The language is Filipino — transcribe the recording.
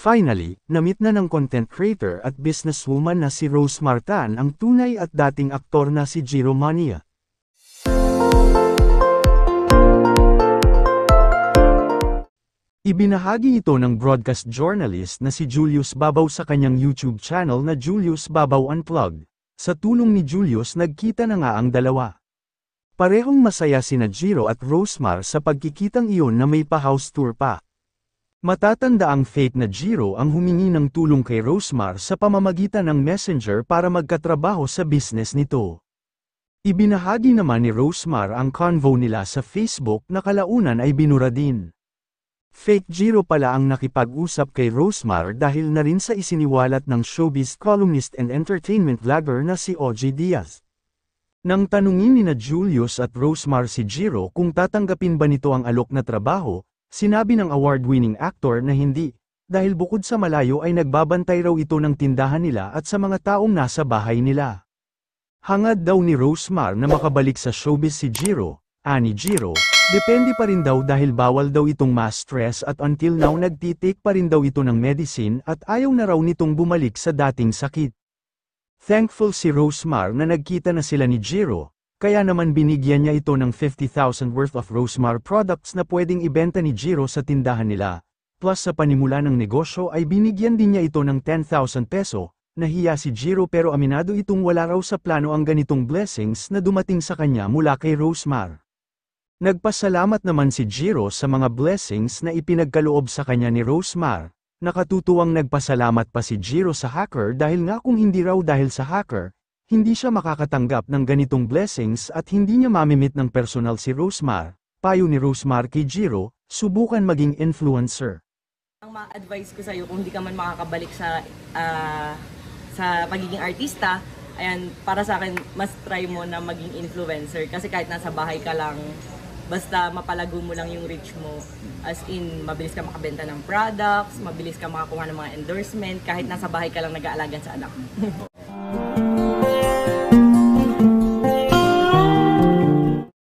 Finally, namit na ng content creator at businesswoman na si Rose Martan ang tunay at dating aktor na si Jiro Mania. Ibinahagi ito ng broadcast journalist na si Julius Babaw sa kanyang YouTube channel na Julius Babaw Unplugged. Sa tulong ni Julius nagkita na nga ang dalawa. Parehong masaya sina Jiro at Rosemar sa pagkikitang iyon na may pa-house tour pa. Matatanda ang fate na Jiro ang humingi ng tulong kay Rosemar sa pamamagitan ng messenger para magkatrabaho sa business nito. Ibinahagi naman ni Rosemar ang convo nila sa Facebook na kalaunan ay binura din. Fake Jiro pala ang nakipag-usap kay Rosemar dahil na rin sa isiniwalat ng showbiz columnist and entertainment vlogger na si OG Diaz. Nang tanungin ni na Julius at Rosemar si Jiro kung tatanggapin ba nito ang alok na trabaho, Sinabi ng award-winning actor na hindi, dahil bukod sa malayo ay nagbabantay raw ito ng tindahan nila at sa mga taong nasa bahay nila. Hangad daw ni Rosemar na makabalik sa showbiz si Jiro, ani Jiro, depende pa rin daw dahil bawal daw itong mass stress at until now nagtitake pa rin daw ito ng medicine at ayaw na raw nitong bumalik sa dating sakit. Thankful si Rosemar na nagkita na sila ni Jiro, kaya naman binigyan niya ito ng 50,000 worth of Rosemar products na pwedeng ibenta ni Jiro sa tindahan nila. Plus sa panimula ng negosyo ay binigyan din niya ito ng 10,000 peso, nahiya si Jiro pero aminado itong wala raw sa plano ang ganitong blessings na dumating sa kanya mula kay Rosemar. Nagpasalamat naman si Jiro sa mga blessings na ipinagkaloob sa kanya ni Rosemar. Nakatutuwang nagpasalamat pa si Jiro sa hacker dahil nga kung hindi raw dahil sa hacker, hindi siya makakatanggap ng ganitong blessings at hindi niya mamimit ng personal si Rosemar. Payo ni Rosemar kay Jiro, subukan maging influencer. Ang mga advice ko sa iyo kung hindi ka man makakabalik sa, uh, sa pagiging artista, ayan, para sa akin, mas try mo na maging influencer. Kasi kahit nasa bahay ka lang, basta mapalago mo lang yung reach mo. As in, mabilis ka makabenta ng products, mabilis ka makakuha ng mga endorsement, kahit nasa bahay ka lang nag-aalaga sa anak mo.